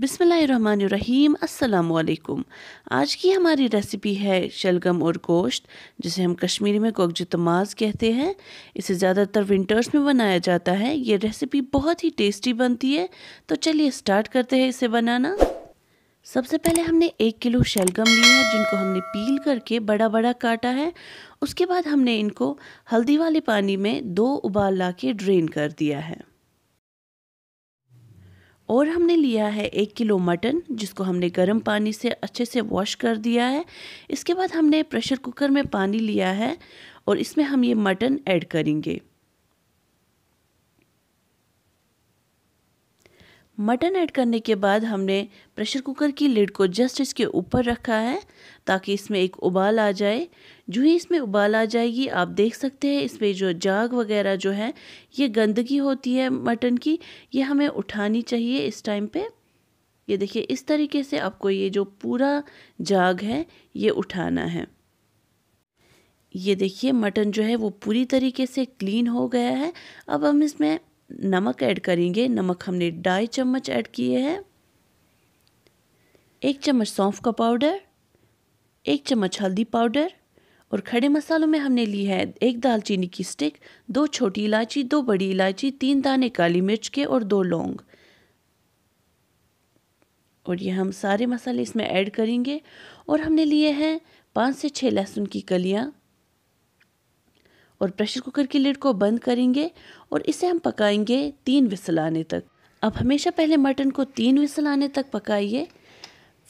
बिसमीम अल्लाम आज की हमारी रेसिपी है शलगम और गोश्त जिसे हम कश्मीरी में कोगज तमाज कहते हैं इसे ज़्यादातर विंटर्स में बनाया जाता है ये रेसिपी बहुत ही टेस्टी बनती है तो चलिए स्टार्ट करते हैं इसे बनाना सबसे पहले हमने एक किलो शलगम लिया है जिनको हमने पील करके बड़ा बड़ा काटा है उसके बाद हमने इनको हल्दी वाले पानी में दो उबाल ला के ड्रेन कर दिया है और हमने लिया है एक किलो मटन जिसको हमने गर्म पानी से अच्छे से वॉश कर दिया है इसके बाद हमने प्रेशर कुकर में पानी लिया है और इसमें हम ये मटन ऐड करेंगे मटन ऐड करने के बाद हमने प्रेशर कुकर की लिड को जस्ट इसके ऊपर रखा है ताकि इसमें एक उबाल आ जाए जो ही इसमें उबाल आ जाएगी आप देख सकते हैं इसमें जो जाग वगैरह जो है ये गंदगी होती है मटन की ये हमें उठानी चाहिए इस टाइम पे ये देखिए इस तरीके से आपको ये जो पूरा जाग है ये उठाना है ये देखिए मटन जो है वो पूरी तरीके से क्लीन हो गया है अब हम इसमें नमक ऐड करेंगे नमक हमने ढाई चम्मच ऐड किए हैं एक चम्मच सौंफ का पाउडर एक चम्मच हल्दी पाउडर और खड़े मसालों में हमने ली है एक दालचीनी की स्टिक दो छोटी इलायची दो बड़ी इलायची तीन दाने काली मिर्च के और दो लौंग और ये हम सारे मसाले इसमें ऐड करेंगे और हमने लिए हैं पाँच से छः लहसुन की कलियाँ और प्रेशर कुकर की लिड को बंद करेंगे और इसे हम पकाएंगे तीन विसल आने तक अब हमेशा पहले मटन को तीन विसल आने तक पकाइए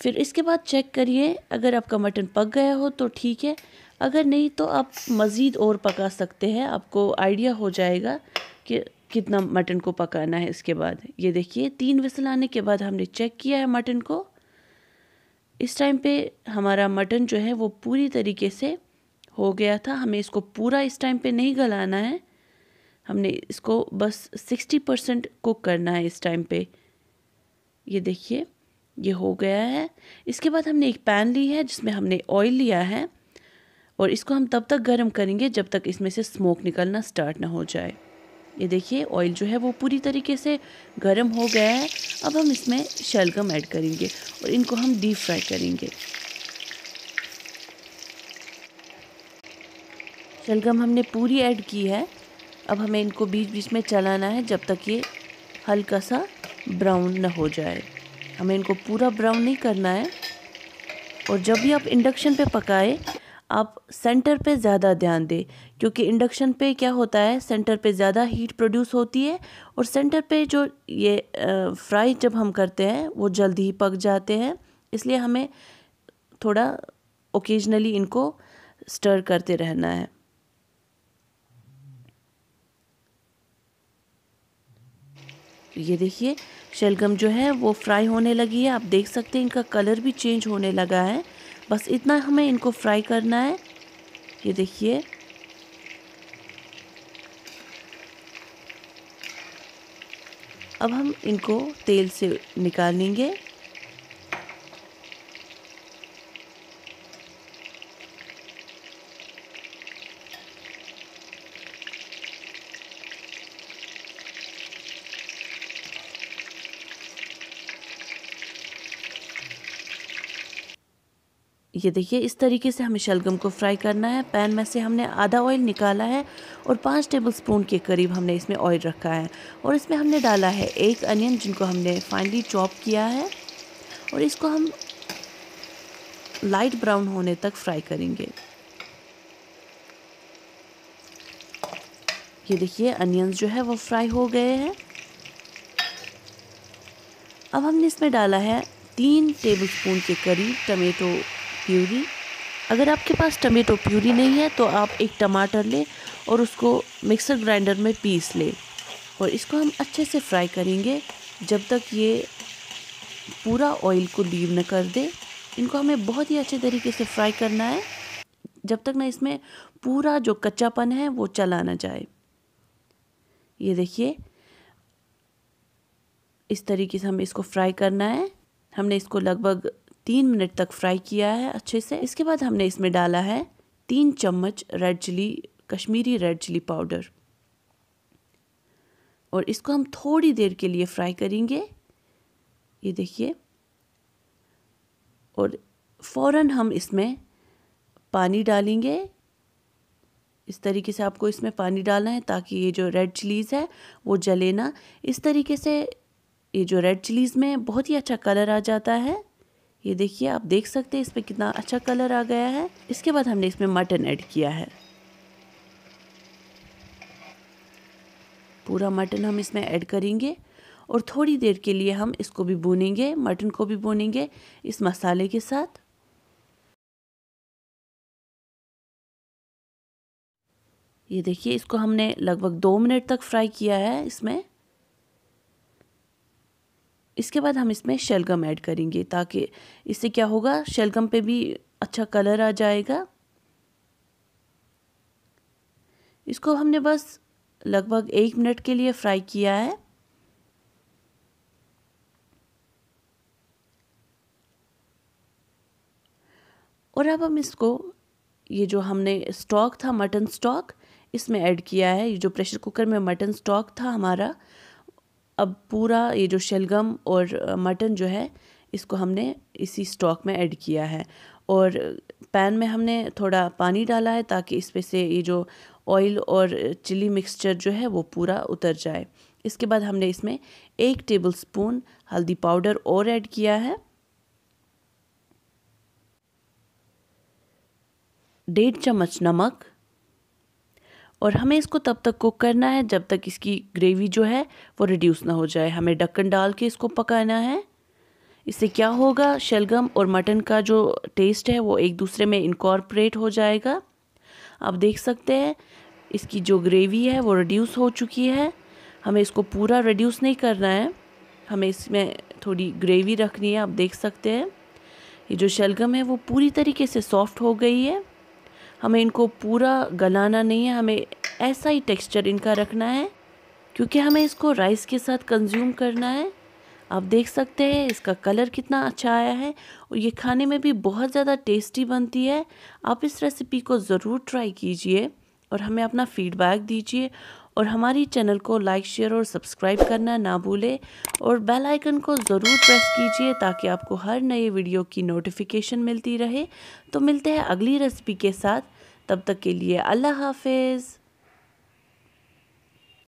फिर इसके बाद चेक करिए अगर आपका मटन पक गया हो तो ठीक है अगर नहीं तो आप मज़ीद और पका सकते हैं आपको आइडिया हो जाएगा कि कितना मटन को पकाना है इसके बाद ये देखिए तीन विसल आने के बाद हमने चेक किया है मटन को इस टाइम पे हमारा मटन जो है वो पूरी तरीके से हो गया था हमें इसको पूरा इस टाइम पे नहीं गलाना है हमने इसको बस सिक्सटी परसेंट कुक करना है इस टाइम पे ये देखिए ये हो गया है इसके बाद हमने एक पैन ली है जिसमें हमने ऑयल लिया है और इसको हम तब तक गर्म करेंगे जब तक इसमें से स्मोक निकलना स्टार्ट ना हो जाए ये देखिए ऑयल जो है वो पूरी तरीके से गर्म हो गया है अब हम इसमें शलगम ऐड करेंगे और इनको हम डीप फ्राई करेंगे शलगम हमने पूरी ऐड की है अब हमें इनको बीच बीच में चलाना है जब तक ये हल्का सा ब्राउन ना हो जाए हमें इनको पूरा ब्राउन नहीं करना है और जब भी आप इंडक्शन पे पकाएं आप सेंटर पे ज़्यादा ध्यान दें क्योंकि इंडक्शन पे क्या होता है सेंटर पे ज़्यादा हीट प्रोड्यूस होती है और सेंटर पे जो ये फ्राई जब हम करते हैं वो जल्दी ही पक जाते हैं इसलिए हमें थोड़ा ओकेजनली इनको स्टर करते रहना है ये देखिए शलगम जो है वो फ्राई होने लगी है आप देख सकते हैं इनका कलर भी चेंज होने लगा है बस इतना हमें इनको फ्राई करना है ये देखिए अब हम इनको तेल से निकालेंगे ये देखिए इस तरीके से हमें शलगम को फ्राई करना है पैन में से हमने आधा ऑयल निकाला है और पाँच टेबल स्पून के करीब हमने इसमें ऑयल रखा है और इसमें हमने डाला है एक अनियन जिनको हमने फाइनली चॉप किया है और इसको हम लाइट ब्राउन होने तक फ्राई करेंगे ये देखिए अनियंस जो है वो फ्राई हो गए हैं अब हमने इसमें डाला है तीन टेबलस्पून के करीब टमेटो प्यूरी अगर आपके पास टमेटो प्यूरी नहीं है तो आप एक टमाटर लें और उसको मिक्सर ग्राइंडर में पीस लें और इसको हम अच्छे से फ्राई करेंगे जब तक ये पूरा ऑयल को लीव न कर दे इनको हमें बहुत ही अच्छे तरीके से फ्राई करना है जब तक ना इसमें पूरा जो कच्चापन है वो चला ना जाए ये देखिए इस तरीके से हमें इसको फ्राई करना है हमने इसको लगभग तीन मिनट तक फ्राई किया है अच्छे से इसके बाद हमने इसमें डाला है तीन चम्मच red chilli Kashmiri red chilli powder और इसको हम थोड़ी देर के लिए फ्राई करेंगे ये देखिए और फौरन हम इसमें पानी डालेंगे इस तरीके से आपको इसमें पानी डालना है ताकि ये जो रेड चिलीज़ है वो जले ना इस तरीके से ये जो रेड चिलीज़ में बहुत ही अच्छा कलर आ जाता है ये देखिए आप देख सकते हैं इस पर कितना अच्छा कलर आ गया है इसके बाद हमने इसमें मटन ऐड किया है पूरा मटन हम इसमें ऐड करेंगे और थोड़ी देर के लिए हम इसको भी भूनेंगे मटन को भी भूनेंगे इस मसाले के साथ ये देखिए इसको हमने लगभग दो मिनट तक फ्राई किया है इसमें इसके बाद हम इसमें शलगम ऐड करेंगे ताकि इससे क्या होगा शलगम पे भी अच्छा कलर आ जाएगा इसको हमने बस लगभग एक मिनट के लिए फ्राई किया है और अब हम इसको ये जो हमने स्टॉक था मटन स्टॉक इसमें ऐड किया है ये जो प्रेशर कुकर में मटन स्टॉक था हमारा अब पूरा ये जो शलगम और मटन जो है इसको हमने इसी स्टॉक में ऐड किया है और पैन में हमने थोड़ा पानी डाला है ताकि इसमें से ये जो ऑयल और चिली मिक्सचर जो है वो पूरा उतर जाए इसके बाद हमने इसमें एक टेबल स्पून हल्दी पाउडर और ऐड किया है डेढ़ चम्मच नमक और हमें इसको तब तक कुक करना है जब तक इसकी ग्रेवी जो है वो रिड्यूस ना हो जाए हमें ढक्कन डाल के इसको पकाना है इससे क्या होगा शलगम और मटन का जो टेस्ट है वो एक दूसरे में इनकॉर्पोरेट हो जाएगा आप देख सकते हैं इसकी जो ग्रेवी है वो रिड्यूस हो चुकी है हमें इसको पूरा रिड्यूस नहीं करना है हमें इसमें थोड़ी ग्रेवी रखनी है आप देख सकते हैं ये जो शलगम है वो पूरी तरीके से सॉफ्ट हो गई है हमें इनको पूरा गलाना नहीं है हमें ऐसा ही टेक्सचर इनका रखना है क्योंकि हमें इसको राइस के साथ कंज्यूम करना है आप देख सकते हैं इसका कलर कितना अच्छा आया है और ये खाने में भी बहुत ज़्यादा टेस्टी बनती है आप इस रेसिपी को ज़रूर ट्राई कीजिए और हमें अपना फीडबैक दीजिए और हमारी चैनल को लाइक शेयर और सब्सक्राइब करना ना भूलें और बेल आइकन को ज़रूर प्रेस कीजिए ताकि आपको हर नए वीडियो की नोटिफिकेशन मिलती रहे तो मिलते हैं अगली रेसिपी के साथ तब तक के लिए अल्लाह हाफिज़